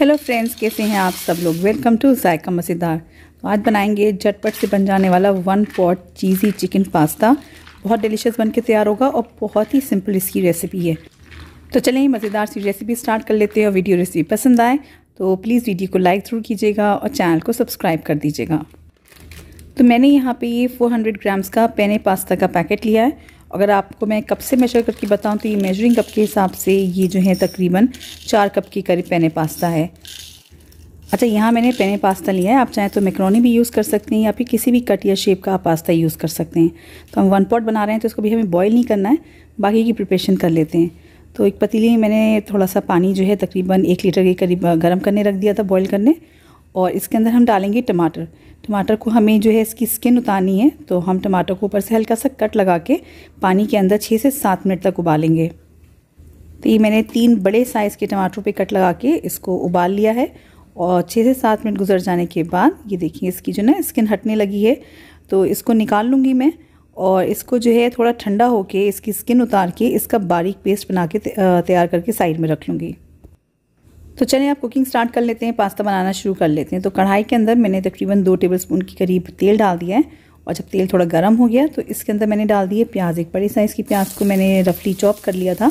hello friends कैसे हैं आप सब लोग वेलकम टू जायका मज़ेदार तो आज बनाएंगे झटपट से बन जाने वाला one pot cheesy chicken pasta बहुत डिलीशियस बन के तैयार होगा और बहुत ही सिंपल इसकी रेसिपी है तो चलें मज़ेदार सी रेसिपी स्टार्ट कर लेते हैं और वीडियो रेसिपी पसंद आए तो प्लीज़ वीडियो को लाइक ज़रूर कीजिएगा और चैनल को सब्सक्राइब कर दीजिएगा तो मैंने यहाँ पर ये फोर ग्राम्स का पेने पास्ता का पैकेट लिया है अगर आपको मैं कप से मेजर करके बताऊं तो ये मेजरिंग कप के हिसाब से ये जो है तकरीबन चार कप के करीब पैने पास्ता है अच्छा यहाँ मैंने पेने पास्ता लिया है आप चाहें तो मैक्रोनी भी यूज़ कर सकते हैं या फिर किसी भी कट या शेप का आप पास्ता यूज़ कर सकते हैं तो हम वन पॉट बना रहे हैं तो इसको भी हमें बॉयल नहीं करना है बाकी की प्रिपरेशन कर लेते हैं तो एक पतीली में मैंने थोड़ा सा पानी जो है तकरीबन एक लीटर के करीब गर्म करने रख दिया था बॉयल करने और इसके अंदर हम डालेंगे टमाटर टमाटर को हमें जो है इसकी स्किन उतारनी है तो हम टमाटर को ऊपर से हल्का सा कट लगा के पानी के अंदर छः से सात मिनट तक उबालेंगे तो ये मैंने तीन बड़े साइज़ के टमाटरों पे कट लगा के इसको उबाल लिया है और छः से सात मिनट गुजर जाने के बाद ये देखिए इसकी जो ना स्किन हटने लगी है तो इसको निकाल लूँगी मैं और इसको जो है थोड़ा ठंडा होके इसकी स्किन उतार के इसका बारीक पेस्ट बना के तैयार करके साइड में रख लूँगी तो चलें आप कुकिंग स्टार्ट कर लेते हैं पास्ता बनाना शुरू कर लेते हैं तो कढ़ाई के अंदर मैंने तकरीबन दो टेबल स्पून के करीब तेल डाल दिया है और जब तेल थोड़ा गर्म हो गया तो इसके अंदर मैंने डाल दिए प्याज एक बड़ी साइज़ की प्याज को मैंने रफली चॉप कर लिया था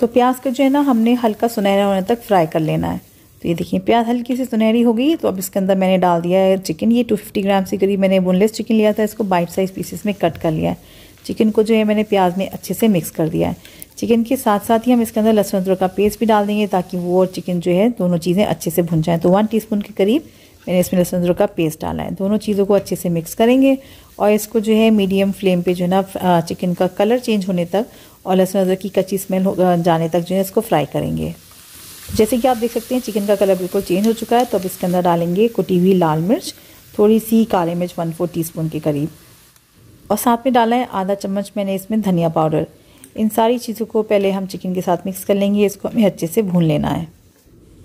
तो प्याज का जो है ना हमने हल्का सुनहरा होने तक फ्राई कर लेना है तो ये देखिए प्याज हल्की सी सुनहरी हो गई तो अब इसके अंदर मैंने डाल दिया है चिकन ये 250 ग्राम से करीब मैंने बोनलेस चिकन लिया था इसको बाइट साइज़ पीसेस में कट कर लिया है चिकन को जो है मैंने प्याज में अच्छे से मिक्स कर दिया है चिकन के साथ साथ ही हम इसके अंदर लहसुन अदरक का पेस्ट भी डाल देंगे ताकि वो और चिकन जो है दोनों चीज़ें अच्छे से भुन जाएँ तो वन टी के करीब मैंने इसमें लहसुन अदरक का पेस्ट डाला है दोनों चीज़ों को अच्छे से मिक्स करेंगे और इसको जो है मीडियम फ्लेम पे जो है ना चिकन का कलर चेंज होने तक और लहसुन अदरक की कच्ची स्मेल जाने तक जो है इसको फ्राई करेंगे जैसे कि आप देख सकते हैं चिकन का कलर बिल्कुल चेंज हो चुका है तो अब इसके अंदर डालेंगे कुटी हुई लाल मिर्च थोड़ी सी काली मिर्च वन फोर टी के करीब और साथ में डाला है आधा चम्मच मैंने इसमें धनिया पाउडर इन सारी चीज़ों को पहले हम चिकन के साथ मिक्स कर लेंगे इसको हमें अच्छे से भून लेना है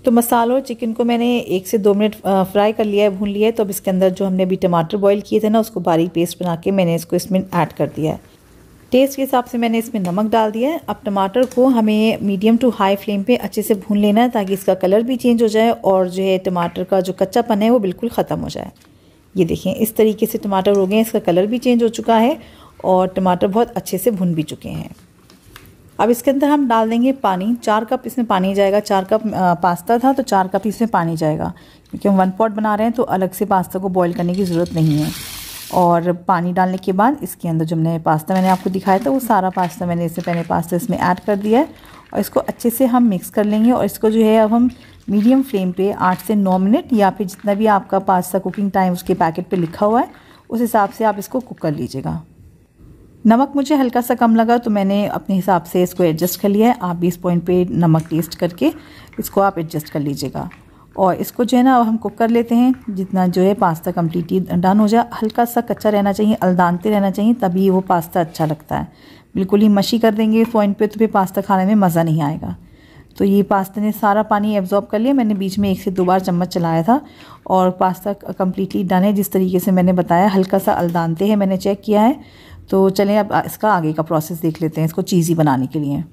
तो मसालों और चिकन को मैंने एक से दो मिनट फ्राई कर लिया है भून लिया है तो अब इसके अंदर जो हमने अभी टमाटर बॉईल किए थे ना उसको बारीक पेस्ट बना के मैंने इसको इसमें ऐड कर दिया है टेस्ट के हिसाब से मैंने इसमें नमक डाल दिया है अब टमाटर को हमें मीडियम टू हाई फ्लेम पे अच्छे से भून लेना है ताकि इसका कलर भी चेंज हो जाए और जो है टमाटर का जो कच्चापन है वो बिल्कुल ख़त्म हो जाए ये देखें इस तरीके से टमाटर हो गए इसका कलर भी चेंज हो चुका है और टमाटर बहुत अच्छे से भुन भी चुके हैं अब इसके अंदर हम डाल देंगे पानी चार कप इसमें पानी जाएगा चार कप पास्ता था तो चार कप इसमें पानी जाएगा क्योंकि हम वन पॉट बना रहे हैं तो अलग से पास्ता को बॉईल करने की ज़रूरत नहीं है और पानी डालने के बाद इसके अंदर जो हमने पास्ता मैंने आपको दिखाया था वो सारा पास्ता मैंने इससे पहले पास्ता इसमें ऐड कर दिया है और इसको अच्छे से हम मिक्स कर लेंगे और इसको जो है अब हम मीडियम फ्लेम पर आठ से नौ मिनट या फिर जितना भी आपका पास्ता कुकिंग टाइम उसके पैकेट पर लिखा हुआ है उस हिसाब से आप इसको कुक कर लीजिएगा नमक मुझे हल्का सा कम लगा तो मैंने अपने हिसाब से इसको एडजस्ट कर लिया है आप भी इस पॉइंट पे नमक टेस्ट करके इसको आप एडजस्ट कर लीजिएगा और इसको जो है ना हम कुक कर लेते हैं जितना जो है पास्ता कम्प्लीटली डन हो जाए हल्का सा कच्चा रहना चाहिए अलदानते रहना चाहिए तभी वो पास्ता अच्छा लगता है बिल्कुल ही मशी कर देंगे इस पॉइंट पर तो फिर पास्ता खाने में मज़ा नहीं आएगा तो ये पास्ता ने सारा पानी एब्जॉर्ब कर लिया मैंने बीच में एक से दो बार चम्मच चलाया था और पास्ता कम्प्लीटली डन है जिस तरीके से मैंने बताया हल्का सा अलदानते हैं मैंने चेक किया है तो चलें अब इसका आगे का प्रोसेस देख लेते हैं इसको चीज़ी बनाने के लिए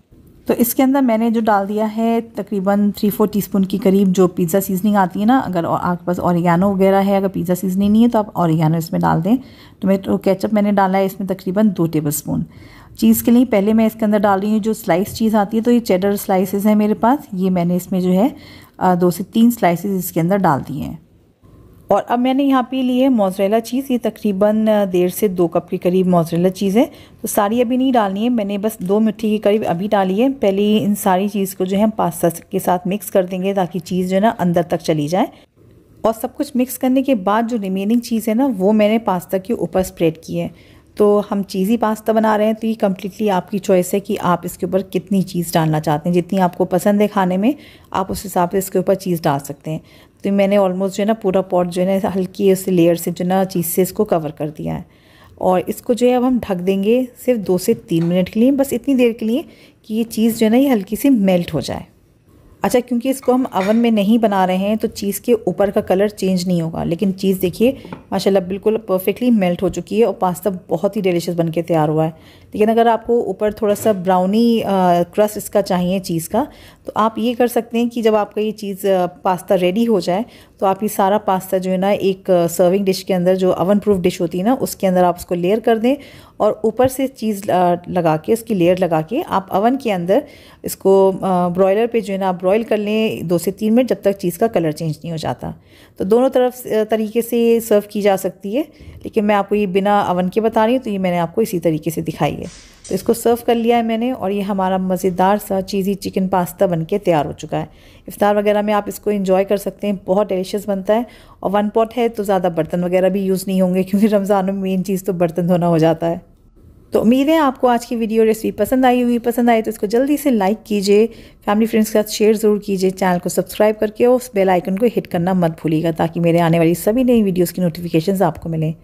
तो इसके अंदर मैंने जो डाल दिया है तकरीबन थ्री फोर टीस्पून के करीब जो पिज़्ज़ा सीजनिंग आती है ना अगर आपके पास औरियानो वगैरह है अगर पिज़्ज़ा सीजनिंग नहीं है तो आप औरियानो इसमें डाल दें तो मैं तो केचप मैंने डाला है इसमें तकरीबन दो टेबल स्पून चीज़ के लिए पहले मैं इसके अंदर डाल रही हूँ जो स्लाइस चीज़ आती है तो ये चेडर स्लाइसिस हैं मेरे पास ये मैंने इसमें जो है दो से तीन स्लाइसिस इसके अंदर डाल दिए हैं और अब मैंने यहाँ पे ली है मोजरेला चीज़ ये तकरीबन डेढ़ से दो कप के करीब मोजरेला चीज़ है तो सारी अभी नहीं डालनी है मैंने बस दो मिट्टी के करीब अभी डाली है पहले इन सारी चीज़ को जो है हम पास्ता के साथ मिक्स कर देंगे ताकि चीज़ जो है ना अंदर तक चली जाए और सब कुछ मिक्स करने के बाद जो रिमेनिंग चीज़ है ना वो मैंने पास्ता के ऊपर स्प्रेड की है तो हम चीज़ी पास्ता बना रहे हैं तो ये कम्प्लीटली आपकी चॉइस है कि आप इसके ऊपर कितनी चीज़ डालना चाहते हैं जितनी आपको पसंद है खाने में आप उस हिसाब से इसके ऊपर चीज़ डाल सकते हैं तो मैंने ऑलमोस्ट जो है ना पूरा पॉट जो है ना हल्की उस लेयर से जो ना चीज़ से इसको कवर कर दिया है और इसको जो है अब हम ढक देंगे सिर्फ दो से तीन मिनट के लिए बस इतनी देर के लिए कि ये चीज़ जो है ना ये हल्की सी मेल्ट हो जाए अच्छा क्योंकि इसको हम अवन में नहीं बना रहे हैं तो चीज़ के ऊपर का कलर चेंज नहीं होगा लेकिन चीज़ देखिए माशाल्लाह बिल्कुल परफेक्टली मेल्ट हो चुकी है और पास्ता बहुत ही डिलीशियस बन के तैयार हुआ है लेकिन अगर आपको ऊपर थोड़ा सा ब्राउनी क्रस्ट इसका चाहिए चीज़ का तो आप ये कर सकते हैं कि जब आपका ये चीज़ पास्ता रेडी हो जाए तो आप ये सारा पास्ता जो है ना एक सर्विंग डिश के अंदर जो अवन प्रूफ डिश होती है ना उसके अंदर आप उसको लेयर कर दें और ऊपर से चीज़ लगा के उसकी लेयर लगा के आप अवन के अंदर इसको ब्रॉयलर पर जो है ना आप बॉईल कर लें दो से तीन मिनट जब तक चीज़ का कलर चेंज नहीं हो जाता तो दोनों तरफ तरीके से सर्व की जा सकती है लेकिन मैं आपको ये बिना अवन के बता रही हूँ तो ये मैंने आपको इसी तरीके से दिखाई है तो इसको सर्व कर लिया है मैंने और ये हमारा मज़ेदार सा चीज़ी चिकन पास्ता बन के तैयार हो चुका है इफ्तार वगैरह में आप इसको इन्जॉय कर सकते हैं बहुत डिलिशियस बनता है और वन पॉट है तो ज़्यादा बर्तन वगैरह भी यूज़ नहीं होंगे क्योंकि रमज़ान में मेन चीज़ तो बर्तन धोना हो जाता है तो उम्मीद है आपको आज की वीडियो रेसिपी पसंद आई हुई पसंद आई तो इसको जल्दी से लाइक कीजिए फैमिली फ्रेंड्स के साथ शेयर ज़रूर कीजिए चैनल को सब्सक्राइब करके और उस बेल आइकन को हिट करना मत भूलिएगा ताकि मेरे आने वाली सभी नई वीडियोस की नोटिफिकेशंस आपको मिलें